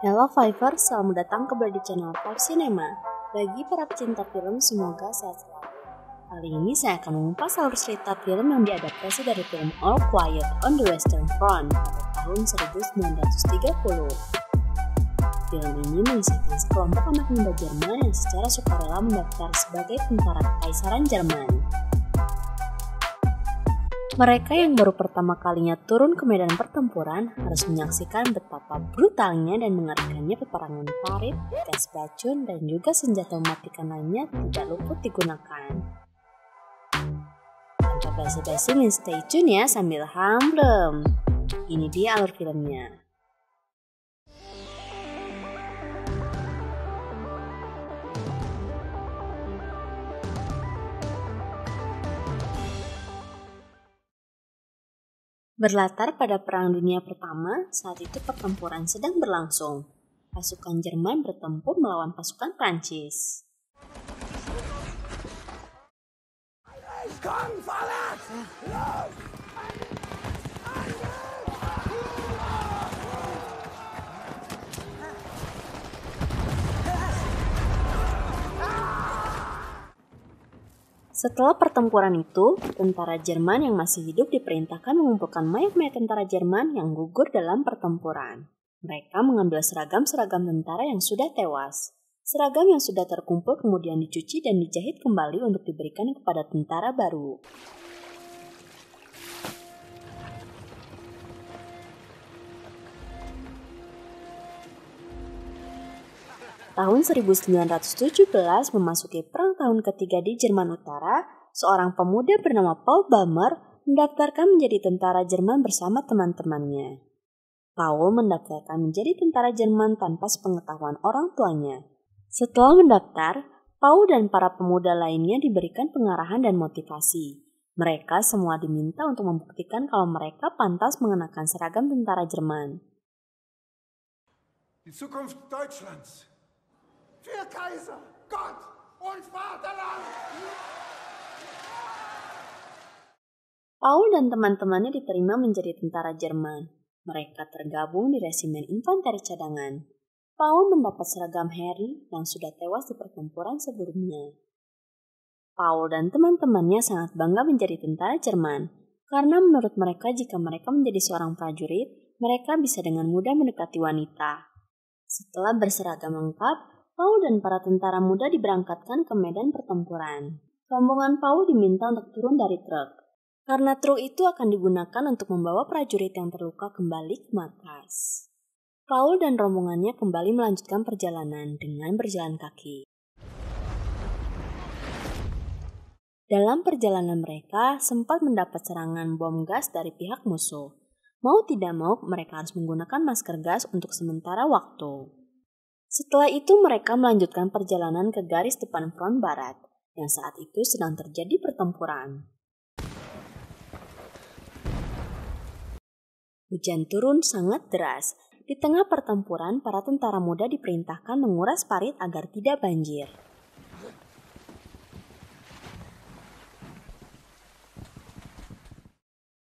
Hello Fiverr, selamat datang kembali di channel Pop Cinema. Bagi para pecinta film, semoga sehat selalu. Kali ini saya akan mengupas alur cerita film yang diadaptasi dari film All Quiet on the Western Front pada tahun 1930. Film ini mengisahkan sekelompok anak muda Jerman yang secara sukarela mendaftar sebagai tentara Kaisaran Jerman. Mereka yang baru pertama kalinya turun ke medan pertempuran harus menyaksikan betapa brutalnya dan mengerikannya peperangan parit, tes beracun, dan juga senjata mematikan lainnya tidak luput digunakan. Tanpa basa-basi, stay tune ya sambil hamblem. Ini dia alur filmnya. berlatar pada Perang Dunia Pertama, saat itu pertempuran sedang berlangsung. Pasukan Jerman bertempur melawan pasukan Prancis. Setelah pertempuran itu, tentara Jerman yang masih hidup diperintahkan mengumpulkan mayat-mayat tentara Jerman yang gugur dalam pertempuran. Mereka mengambil seragam-seragam tentara yang sudah tewas. Seragam yang sudah terkumpul kemudian dicuci dan dijahit kembali untuk diberikan kepada tentara baru. Tahun 1917 memasuki tahun ketiga di Jerman Utara, seorang pemuda bernama Paul Bamer mendaftarkan menjadi tentara Jerman bersama teman-temannya. Paul mendaftarkan menjadi tentara Jerman tanpa sepengetahuan orang tuanya. Setelah mendaftar, Paul dan para pemuda lainnya diberikan pengarahan dan motivasi. Mereka semua diminta untuk membuktikan kalau mereka pantas mengenakan seragam tentara Jerman. Die Zukunft Deutschlands. Für Kaiser. Paul dan teman-temannya diterima menjadi tentara Jerman. Mereka tergabung di resimen infanteri cadangan. Paul mendapat seragam Harry yang sudah tewas di pertempuran sebelumnya. Paul dan teman-temannya sangat bangga menjadi tentara Jerman, karena menurut mereka jika mereka menjadi seorang prajurit, mereka bisa dengan mudah mendekati wanita. Setelah berseragam lengkap, Paul dan para tentara muda diberangkatkan ke medan pertempuran. Rombongan Paul diminta untuk turun dari truk karena truk itu akan digunakan untuk membawa prajurit yang terluka kembali ke markas. Paul dan rombongannya kembali melanjutkan perjalanan dengan berjalan kaki. Dalam perjalanan mereka, sempat mendapat serangan bom gas dari pihak musuh. Mau tidak mau, mereka harus menggunakan masker gas untuk sementara waktu. Setelah itu, mereka melanjutkan perjalanan ke garis depan front barat, yang saat itu sedang terjadi pertempuran. Hujan turun sangat deras. Di tengah pertempuran, para tentara muda diperintahkan menguras parit agar tidak banjir.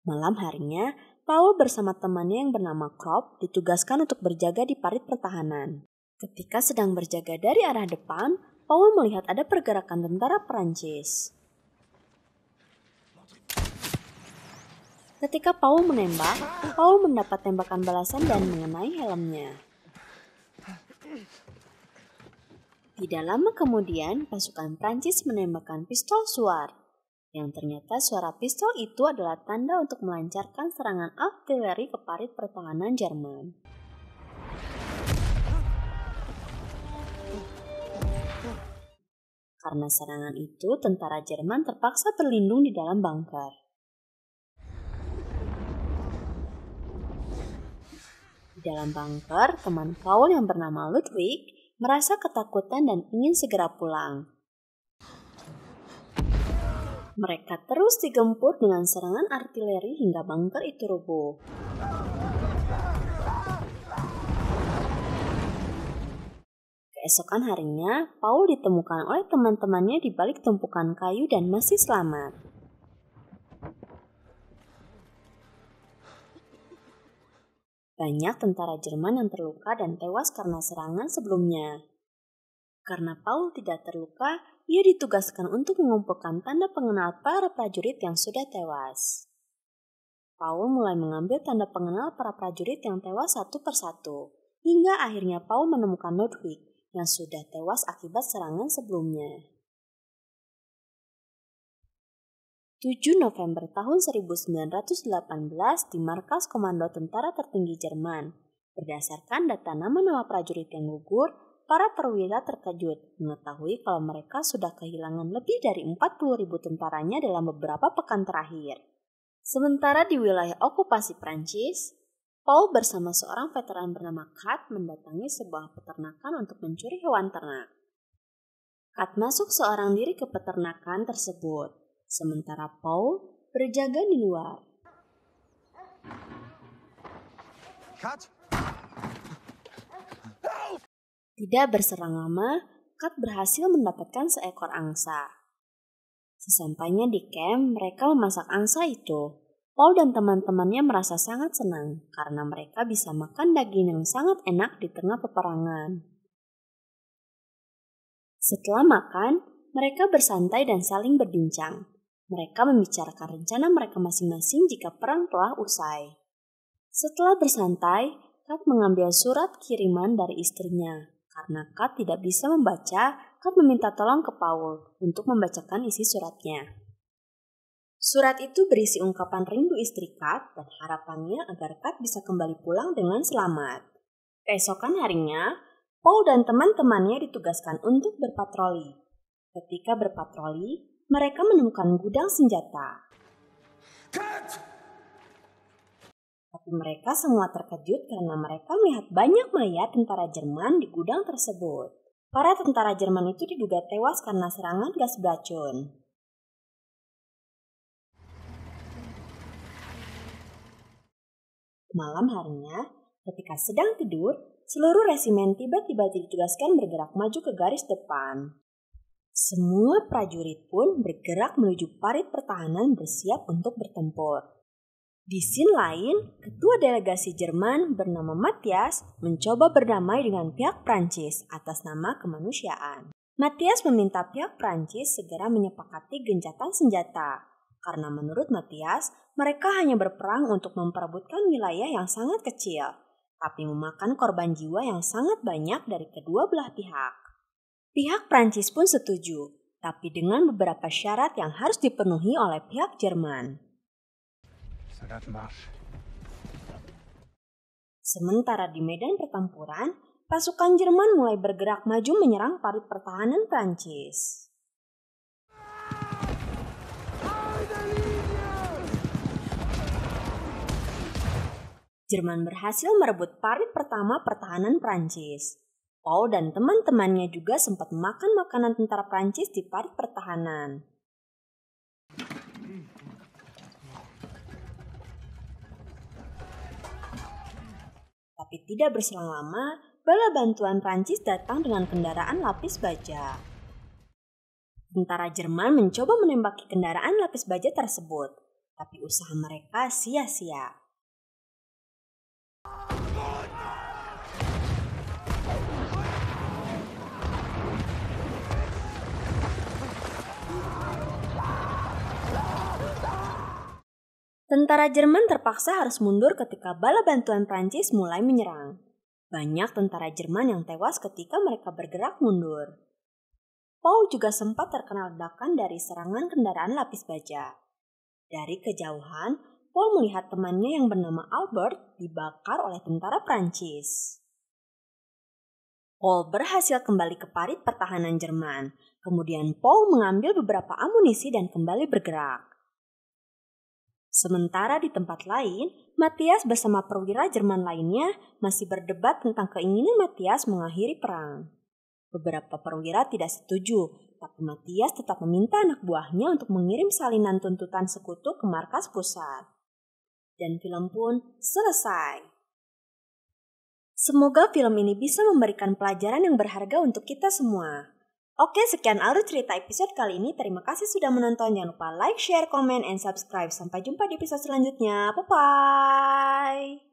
Malam harinya, Paul bersama temannya yang bernama Krop ditugaskan untuk berjaga di parit pertahanan. Ketika sedang berjaga dari arah depan, Paul melihat ada pergerakan tentara Perancis. Ketika Paul menembak, Paul mendapat tembakan balasan dan mengenai helmnya. Tidak lama kemudian, pasukan Prancis menembakkan pistol suar, yang ternyata suara pistol itu adalah tanda untuk melancarkan serangan artileri ke parit pertahanan Jerman. Karena serangan itu, tentara Jerman terpaksa berlindung di dalam bunker. Dalam bunker, teman Paul yang bernama Ludwig merasa ketakutan dan ingin segera pulang. Mereka terus digempur dengan serangan artileri hingga bunker itu rubuh. Keesokan harinya, Paul ditemukan oleh teman-temannya di balik tumpukan kayu dan masih selamat. Banyak tentara Jerman yang terluka dan tewas karena serangan sebelumnya. Karena Paul tidak terluka, ia ditugaskan untuk mengumpulkan tanda pengenal para prajurit yang sudah tewas. Paul mulai mengambil tanda pengenal para prajurit yang tewas satu persatu, hingga akhirnya Paul menemukan Ludwig yang sudah tewas akibat serangan sebelumnya. 7 November tahun 1918 di markas Komando Tentara Tertinggi Jerman. Berdasarkan data nama-nama prajurit yang gugur, para perwira terkejut mengetahui kalau mereka sudah kehilangan lebih dari ribu tentaranya dalam beberapa pekan terakhir. Sementara di wilayah okupasi Prancis, Paul bersama seorang veteran bernama Kat mendatangi sebuah peternakan untuk mencuri hewan ternak. Kat masuk seorang diri ke peternakan tersebut sementara Paul berjaga di luar. Cut. Tidak berserang lama, Kat berhasil mendapatkan seekor angsa. Sesampainya di camp, mereka memasak angsa itu. Paul dan teman-temannya merasa sangat senang karena mereka bisa makan daging yang sangat enak di tengah peperangan. Setelah makan, mereka bersantai dan saling berbincang. Mereka membicarakan rencana mereka masing-masing jika perang telah usai. Setelah bersantai, Kat mengambil surat kiriman dari istrinya. Karena Kat tidak bisa membaca, Kat meminta tolong ke Paul untuk membacakan isi suratnya. Surat itu berisi ungkapan rindu istri Kat dan harapannya agar Kat bisa kembali pulang dengan selamat. Keesokan harinya, Paul dan teman-temannya ditugaskan untuk berpatroli. Ketika berpatroli, mereka menemukan gudang senjata. Tapi mereka semua terkejut karena mereka melihat banyak mayat tentara Jerman di gudang tersebut. Para tentara Jerman itu diduga tewas karena serangan gas beracun. Malam harinya, ketika sedang tidur, seluruh resimen tiba-tiba ditugaskan bergerak maju ke garis depan. Semua prajurit pun bergerak menuju parit pertahanan bersiap untuk bertempur. Di scene lain, ketua delegasi Jerman bernama Matthias mencoba berdamai dengan pihak Prancis atas nama kemanusiaan. Matthias meminta pihak Prancis segera menyepakati gencatan senjata karena menurut Matthias mereka hanya berperang untuk memperebutkan wilayah yang sangat kecil, tapi memakan korban jiwa yang sangat banyak dari kedua belah pihak. Pihak Prancis pun setuju, tapi dengan beberapa syarat yang harus dipenuhi oleh pihak Jerman. Sementara di medan pertempuran, pasukan Jerman mulai bergerak maju menyerang parit pertahanan Prancis. Jerman berhasil merebut parit pertama pertahanan Prancis. Paul dan teman-temannya juga sempat makan makanan tentara Prancis di parit pertahanan. Tapi tidak berselang lama, bala bantuan Prancis datang dengan kendaraan lapis baja. Tentara Jerman mencoba menembaki kendaraan lapis baja tersebut, tapi usaha mereka sia-sia. Tentara Jerman terpaksa harus mundur ketika bala bantuan Prancis mulai menyerang. Banyak tentara Jerman yang tewas ketika mereka bergerak mundur. Pau juga sempat terkena ledakan dari serangan kendaraan lapis baja. Dari kejauhan, Paul melihat temannya yang bernama Albert dibakar oleh tentara Prancis. Paul berhasil kembali ke parit pertahanan Jerman. Kemudian Paul mengambil beberapa amunisi dan kembali bergerak. Sementara di tempat lain, Matias bersama perwira Jerman lainnya masih berdebat tentang keinginan Matias mengakhiri perang. Beberapa perwira tidak setuju, tapi Matias tetap meminta anak buahnya untuk mengirim salinan tuntutan sekutu ke markas pusat. Dan film pun selesai. Semoga film ini bisa memberikan pelajaran yang berharga untuk kita semua. Oke, sekian alur cerita episode kali ini. Terima kasih sudah menonton. Jangan lupa like, share, komen, and subscribe. Sampai jumpa di episode selanjutnya. Bye-bye.